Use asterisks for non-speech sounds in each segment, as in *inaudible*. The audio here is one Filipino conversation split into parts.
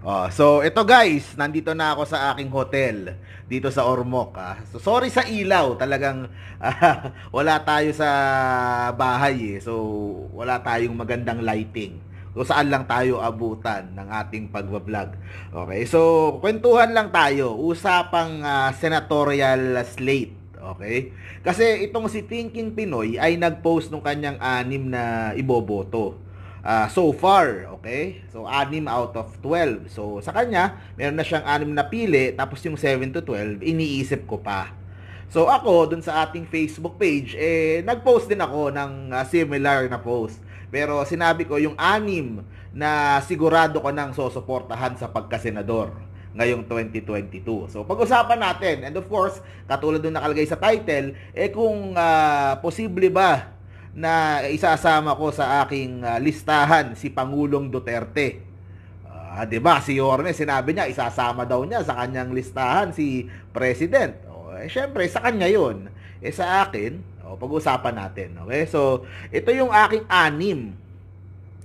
Oh, so ito guys, nandito na ako sa aking hotel dito sa Ormoc. Ah. So sorry sa ilaw, talagang *laughs* ah, wala tayo sa bahay eh. So wala tayong magandang lighting. So saan lang tayo abutan ng ating pagbablog. Okay, so kwentuhan lang tayo, usapang uh, senatorial slate. Okay? Kasi itong si Thinking Pinoy ay nag-post ng kanyang anim na iboboto uh, so far, okay? So, 6 out of 12. So, sa kanya, meron na siyang 6 na pili, tapos yung 7 to 12, iniisip ko pa. So, ako, dun sa ating Facebook page, eh, nag-post din ako ng uh, similar na post. Pero sinabi ko yung anim na sigurado ko nang sosuportahan sa pagkasenador ngayong 2022. So pag-usapan natin and of course, katulad doon nakalagay sa title, eh kung uh, posible ba na isasama ko sa aking ah, listahan si Pangulong Duterte. Uh, 'Di ba? Si Yorme sinabi niya isasama daw niya sa kanyang listahan si President. Oh, eh, syempre sa kanya 'yon. Eh sa akin, oh, pag-usapan natin. Okay? So, ito yung aking anim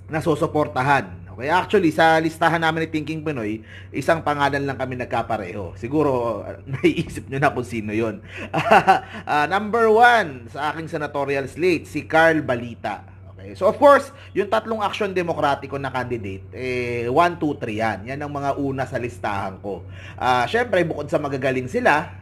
na susuportahan Okay, actually sa listahan namin ni Thinking Pinoy, isang pangalan lang kami nagkapareho. Siguro *laughs* naiisip niyo na kung sino 'yon. uh, *laughs* ah, number one sa aking senatorial slate si Carl Balita. Okay. So of course, yung tatlong action demokratiko na candidate, eh 1 2 3 yan. Yan ang mga una sa listahan ko. Ah, uh, syempre bukod sa magagaling sila,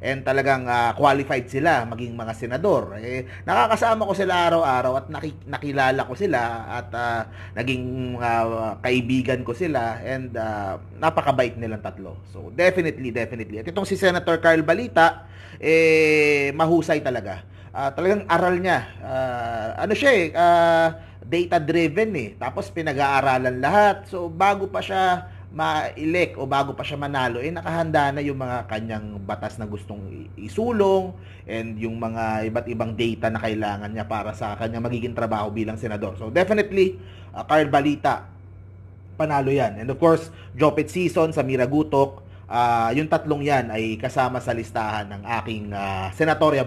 and talagang uh, qualified sila maging mga senador. Eh, nakakasama ko sila araw-araw at naki- nakilala ko sila at uh, naging uh, kaibigan ko sila and uh, napakabait nilang tatlo. So definitely, definitely. At itong si Senator Carl Balita, eh, mahusay talaga. Uh, talagang aral niya. Uh, ano siya eh, uh, data-driven eh. Tapos pinag-aaralan lahat. So bago pa siya ma-elect o bago pa siya manalo, eh nakahanda na yung mga kanyang batas na gustong isulong and yung mga iba't ibang data na kailangan niya para sa kanyang magiging trabaho bilang senador. So definitely, uh, Carl Balita, panalo yan. And of course, Jopet Season, Samira Gutok, uh, yung tatlong yan ay kasama sa listahan ng aking uh, senatorial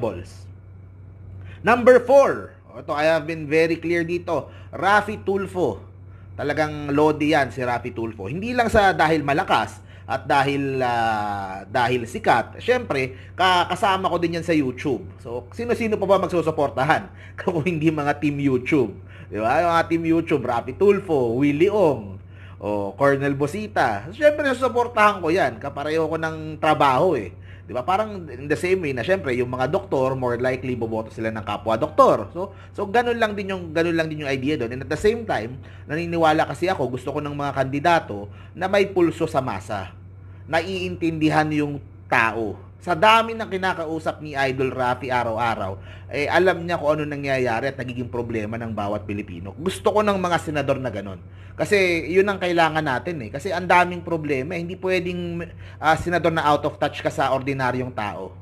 Number 4, ito I have been very clear dito, Rafi Tulfo Talagang lodi yan si Rapi Tulfo. Hindi lang sa dahil malakas at dahil uh, dahil sikat, syempre kasama ko din yan sa YouTube. So sino-sino pa ba magsusuportahan *laughs* kung hindi mga team YouTube? Di ba? Yung mga team YouTube, Rapi Tulfo, Willie Ong, o Cornel Bosita. Syempre susuportahan ko yan, kapareho ko ng trabaho eh. 'Di ba? Parang in the same way na syempre yung mga doktor more likely boboto sila ng kapwa doktor. So so ganun lang din yung ganun lang din yung idea doon. And at the same time, naniniwala kasi ako, gusto ko ng mga kandidato na may pulso sa masa. Naiintindihan yung tao sa dami ng kinakausap ni Idol Rafi araw-araw, eh, alam niya kung ano nangyayari at nagiging problema ng bawat Pilipino. Gusto ko ng mga senador na ganon. Kasi yun ang kailangan natin eh. Kasi ang daming problema. Eh. Hindi pwedeng uh, senador na out of touch ka sa ordinaryong tao.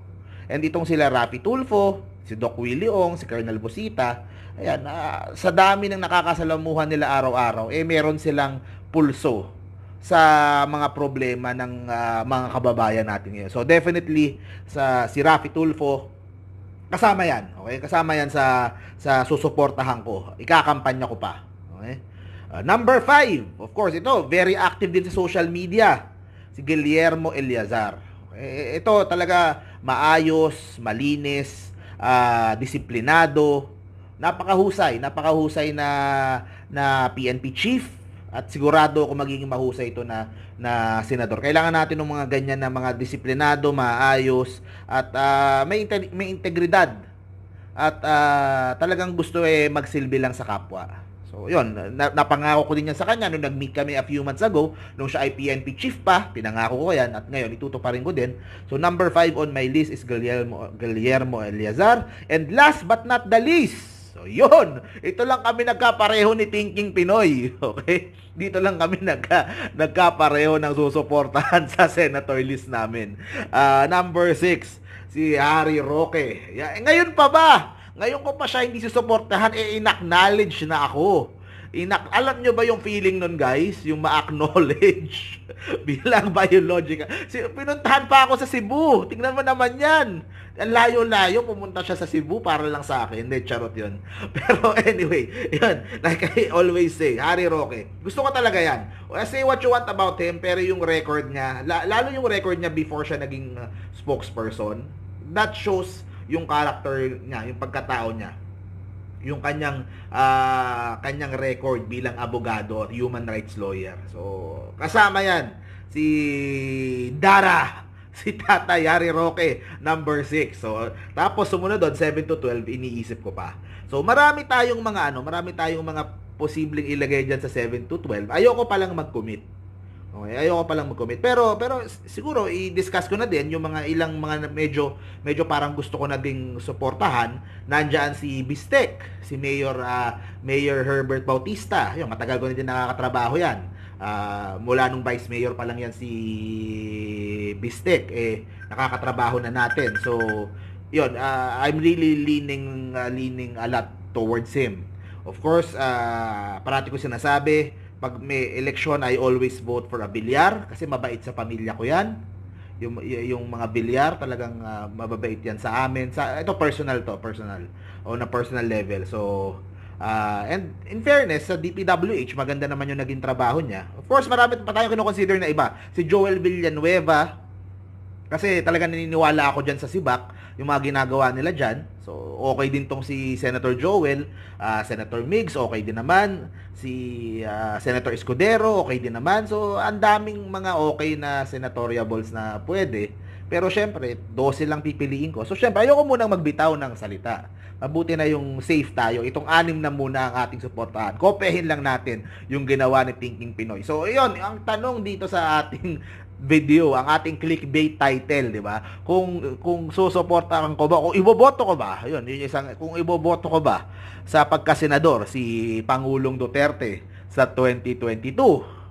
And itong sila Rafi Tulfo, si Doc Willie Ong, si Colonel Busita, ayan, uh, sa dami ng nakakasalamuhan nila araw-araw, eh meron silang pulso sa mga problema ng uh, mga kababayan natin ngayon. So definitely sa si Rafi Tulfo kasama 'yan. Okay? Kasama 'yan sa sa susuportahan ko. Ikakampanya ko pa. Okay? Uh, number 5, of course, ito very active din sa social media. Si Guillermo Eliazar. Okay? E, ito talaga maayos, malinis, uh, disiplinado, napakahusay, napakahusay na na PNP chief at sigurado ako magiging mahusay ito na na senador. Kailangan natin ng mga ganyan na mga disiplinado, maayos at uh, may inte- may integridad. At uh, talagang gusto eh magsilbi lang sa kapwa. So, yun, na, napangako ko din yan sa kanya nung nag-meet kami a few months ago, nung siya ay PNP chief pa, pinangako ko yan at ngayon itutuparin ko din. So, number 5 on my list is Guillermo, Guillermo Eliazar. And last but not the least, So, yun. Ito lang kami nagkapareho ni Thinking Pinoy. *laughs* Okay? Dito lang kami nagka, nagkapareho ng susuportahan *laughs* sa senator list namin. Uh, number 6, si Harry Roque. Yeah, eh, ngayon pa ba? Ngayon ko pa siya hindi susuportahan, eh, in-acknowledge na ako. Inak alam nyo ba yung feeling nun guys? Yung ma-acknowledge *laughs* bilang biological. Si pinuntahan pa ako sa Cebu. Tingnan mo naman yan. Ang layo-layo pumunta siya sa Cebu para lang sa akin. Hindi, charot yun. *laughs* Pero anyway, yun. Like I always say, Harry Roque. Gusto ko talaga yan. I say what you want about him, pero yung record niya, lalo yung record niya before siya naging uh, spokesperson, that shows yung character niya, yung pagkatao niya yung kanyang uh, kanyang record bilang abogado at human rights lawyer. So, kasama 'yan si Dara *laughs* si Tata Yari Roque number 6. So tapos sumunod doon 7 to 12 iniisip ko pa. So marami tayong mga ano, marami tayong mga posibleng ilagay diyan sa 7 to 12. Ayoko pa lang mag-commit. Okay, ayoko pa lang mag-commit. Pero pero siguro i-discuss ko na din yung mga ilang mga medyo medyo parang gusto ko na ding suportahan. Nandiyan si Bistek, si Mayor uh, Mayor Herbert Bautista. Yung matagal ko na din nakakatrabaho 'yan. Uh, mula nung vice mayor pa lang yan si Bistek eh nakakatrabaho na natin. So yun, uh, I'm really leaning uh, leaning a lot towards him. Of course, uh, parati ko sinasabi, pag may eleksyon, I always vote for a bilyar kasi mabait sa pamilya ko yan. Yung, yung mga bilyar, talagang uh, mababait yan sa amin. Sa, ito personal to, personal. on a personal level. So, uh, and in fairness, sa DPWH, maganda naman yung naging trabaho niya. Of course, marami pa tayong kinoconsider na iba. Si Joel Villanueva, kasi talaga naniniwala ako diyan sa Sibak yung mga ginagawa nila dyan. So, okay din tong si Senator Joel, uh, Senator Miggs, okay din naman. Si uh, Senator Escudero, okay din naman. So, ang daming mga okay na senatoriables na pwede. Pero syempre, 12 lang pipiliin ko. So syempre, ayoko munang magbitaw ng salita. Mabuti na yung safe tayo. Itong anim na muna ang ating suportahan. Kopehin lang natin yung ginawa ni Thinking Pinoy. So, yun, ang tanong dito sa ating video, ang ating clickbait title, di ba? Kung kung susuportahan ko ba, kung iboboto ko ba? 'Yun, yun isang kung iboboto ko ba sa pagkasenador si Pangulong Duterte sa 2022.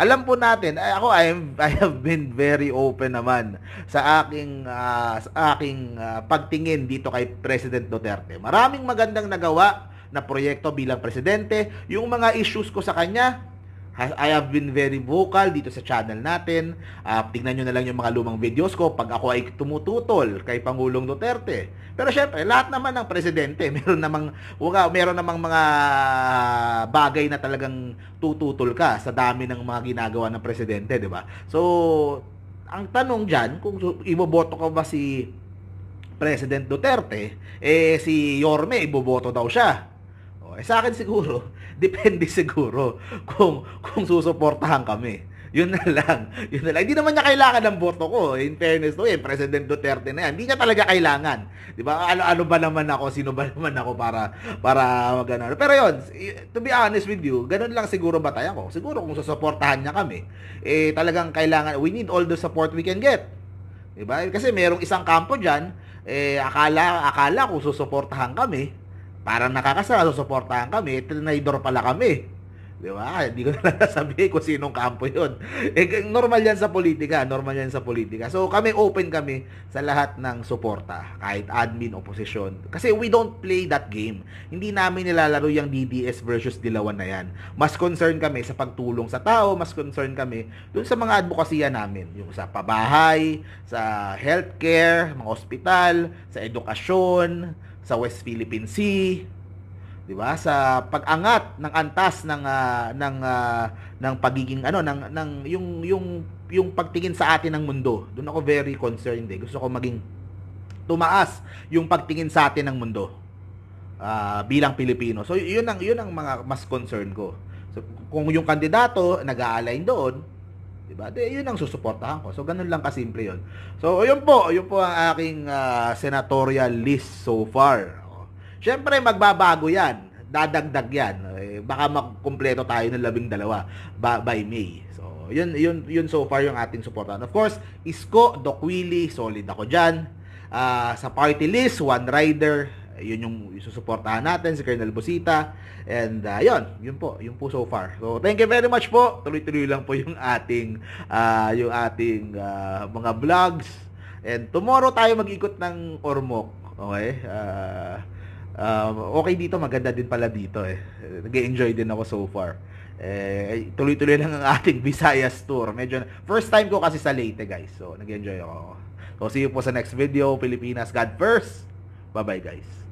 Alam po natin, ako I, am, I have been very open naman sa aking uh, sa aking uh, pagtingin dito kay President Duterte. Maraming magandang nagawa na proyekto bilang presidente. Yung mga issues ko sa kanya, I have been very vocal dito sa channel natin. Uh, ah, tingnan nyo na lang yung mga lumang videos ko pag ako ay tumututol kay Pangulong Duterte. Pero syempre, lahat naman ng presidente, *laughs* meron namang, wala, meron namang mga bagay na talagang tututol ka sa dami ng mga ginagawa ng presidente, di ba? So, ang tanong dyan, kung iboboto ka ba si President Duterte, eh si Yorme, iboboto daw siya. O, eh, sa akin siguro, depende *laughs* siguro kung kung susuportahan kami. Yun na lang. Yun na lang. Hindi naman niya kailangan ng boto ko. In fairness to, eh, President Duterte na yan. Hindi niya talaga kailangan. Di ba? Ano-ano ba naman ako? Sino ba *laughs* naman ako para, para magano? Pero yun, to be honest with you, ganun lang siguro batayan ko. Siguro kung susuportahan niya kami, eh, talagang kailangan, we need all the support we can get. Di ba? Kasi merong isang kampo dyan, eh, akala, akala kung susuportahan kami, parang nakakasalo, suportahan kami, trinidor pala kami. Di ba? Hindi ko *laughs* na sabihin kung sinong kampo yon Eh, normal yan sa politika. Normal yan sa politika. So, kami open kami sa lahat ng suporta. Kahit admin, opposition Kasi we don't play that game. Hindi namin nilalaro yung DDS versus Dilawan na yan. Mas concern kami sa pagtulong sa tao. Mas concern kami dun sa mga advokasya namin. Yung sa pabahay, sa healthcare, mga ospital, sa edukasyon, sa West Philippine Sea, 'di ba? Sa pagangat ng antas ng uh, ng uh, ng pagiging ano ng ng yung yung yung pagtingin sa atin ng mundo. Doon ako very concerned eh. Gusto ko maging tumaas yung pagtingin sa atin ng mundo uh, bilang Pilipino. So yun ang yun ang mga mas concern ko. So, kung yung kandidato nag-align doon, Diba? De, yun ang susuportahan ko. So, ganun lang kasimple yun. So, yun po. Yun po ang aking uh, senatorial list so far. Siyempre, magbabago yan. Dadagdag yan. Eh, baka makumpleto tayo ng labing dalawa by, by May. So, yun, yun, yun so far yung ating suportahan. Of course, Isko, Doc Willie, solid ako dyan. Uh, sa party list, one rider, yun yung susuportahan natin si Colonel Busita and uh, yun yun po yun po so far so thank you very much po tuloy-tuloy lang po yung ating uh, yung ating uh, mga vlogs and tomorrow tayo mag-ikot ng Ormoc okay uh, uh, okay dito maganda din pala dito eh nag-enjoy din ako so far eh, tuloy-tuloy lang ang ating *laughs* Visayas tour. Medyo, first time ko kasi sa Leyte, guys. So, nag-enjoy ako. So, see you po sa next video. Pilipinas, God first. Bye-bye, guys.